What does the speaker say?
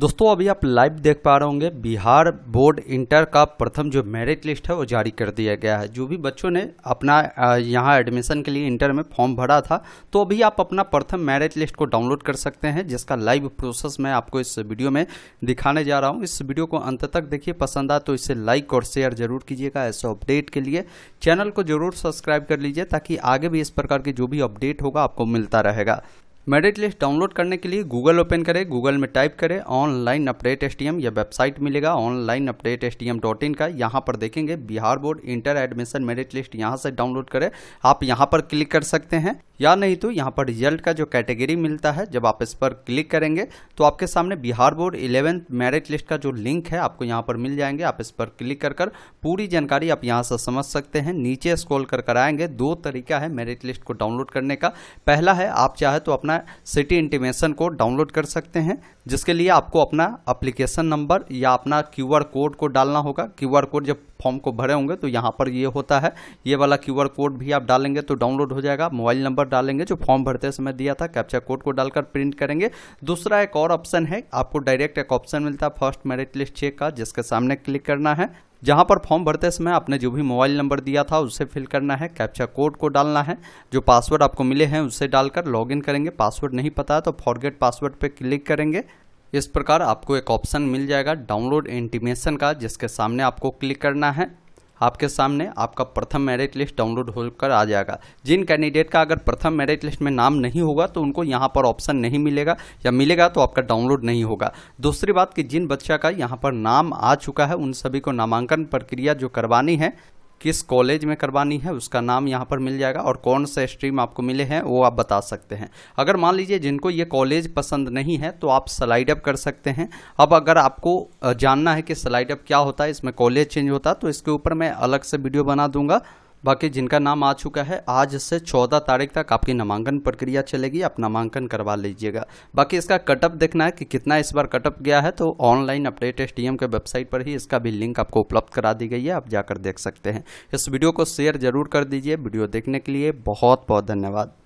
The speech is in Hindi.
दोस्तों अभी आप लाइव देख पा रहे होंगे बिहार बोर्ड इंटर का प्रथम जो मेरिट लिस्ट है वो जारी कर दिया गया है जो भी बच्चों ने अपना यहाँ एडमिशन के लिए इंटर में फॉर्म भरा था तो अभी आप अपना प्रथम मेरिट लिस्ट को डाउनलोड कर सकते हैं जिसका लाइव प्रोसेस मैं आपको इस वीडियो में दिखाने जा रहा हूँ इस वीडियो को अंत तक देखिए पसंद आए तो इसे लाइक और शेयर जरूर कीजिएगा ऐसे अपडेट के लिए चैनल को जरूर सब्सक्राइब कर लीजिए ताकि आगे भी इस प्रकार के जो भी अपडेट होगा आपको मिलता रहेगा मेरिट लिस्ट डाउनलोड करने के लिए गूगल ओपन करें गूगल में टाइप करें ऑनलाइन अपडेट एस या वेबसाइट मिलेगा online update S dot in का यहाँ पर देखेंगे Bihar board inter admission merit list यहाँ से डाउनलोड करें आप यहाँ पर क्लिक कर सकते हैं या नहीं तो यहाँ पर रिजल्ट का जो कैटेगरी मिलता है जब आप इस पर क्लिक करेंगे तो आपके सामने Bihar board eleventh merit list का जो लिंक है आपको यहाँ पर मिल जाएंगे आप इस पर क्लिक कर कर पूरी जानकारी आप यहाँ से समझ सकते हैं नीचे स्क्रॉल कर कर आएंगे दो तरीका है मेरिट लिस्ट को डाउनलोड करने का पहला है आप चाहे तो अपना सिटी इंटीमेशन को डाउनलोड कर सकते हैं जिसके लिए आपको अपना अप्लीकेशन नंबर या अपना क्यू कोड को डालना होगा क्यू कोड जब फॉर्म को भरे होंगे तो यहाँ पर ये होता है ये वाला क्यू कोड भी आप डालेंगे तो डाउनलोड हो जाएगा मोबाइल नंबर डालेंगे जो फॉर्म भरते समय दिया था कैप्चा कोड को डालकर प्रिंट करेंगे दूसरा एक और ऑप्शन है आपको डायरेक्ट एक ऑप्शन मिलता है फर्स्ट मेरिट लिस्ट चेक का जिसके सामने क्लिक करना है जहां पर फॉर्म भरते समय आपने जो भी मोबाइल नंबर दिया था उसे फिल करना है कैप्चा कोड को डालना है जो पासवर्ड आपको मिले हैं उसे डालकर लॉगिन करेंगे पासवर्ड नहीं पता है तो फॉरगेट पासवर्ड पर क्लिक करेंगे इस प्रकार आपको एक ऑप्शन मिल जाएगा डाउनलोड इंटीमेशन का जिसके सामने आपको क्लिक करना है आपके सामने आपका प्रथम मेरिट लिस्ट डाउनलोड होकर आ जाएगा जिन कैंडिडेट का अगर प्रथम मेरिट लिस्ट में नाम नहीं होगा तो उनको यहाँ पर ऑप्शन नहीं मिलेगा या मिलेगा तो आपका डाउनलोड नहीं होगा दूसरी बात कि जिन बच्चा का यहाँ पर नाम आ चुका है उन सभी को नामांकन प्रक्रिया जो करवानी है किस कॉलेज में करवानी है उसका नाम यहाँ पर मिल जाएगा और कौन से स्ट्रीम आपको मिले हैं वो आप बता सकते हैं अगर मान लीजिए जिनको ये कॉलेज पसंद नहीं है तो आप स्लाइड अप कर सकते हैं अब अगर आपको जानना है कि स्लाइड अप क्या होता है इसमें कॉलेज चेंज होता है तो इसके ऊपर मैं अलग से वीडियो बना दूंगा बाकी जिनका नाम आ चुका है आज से 14 तारीख तक आपकी नामांकन प्रक्रिया चलेगी आप नामांकन करवा लीजिएगा बाकी इसका कटअप देखना है कि कितना इस बार कटअप गया है तो ऑनलाइन अपडेट एस के वेबसाइट पर ही इसका भी लिंक आपको उपलब्ध करा दी गई है आप जाकर देख सकते हैं इस वीडियो को शेयर जरूर कर दीजिए वीडियो देखने के लिए बहुत बहुत धन्यवाद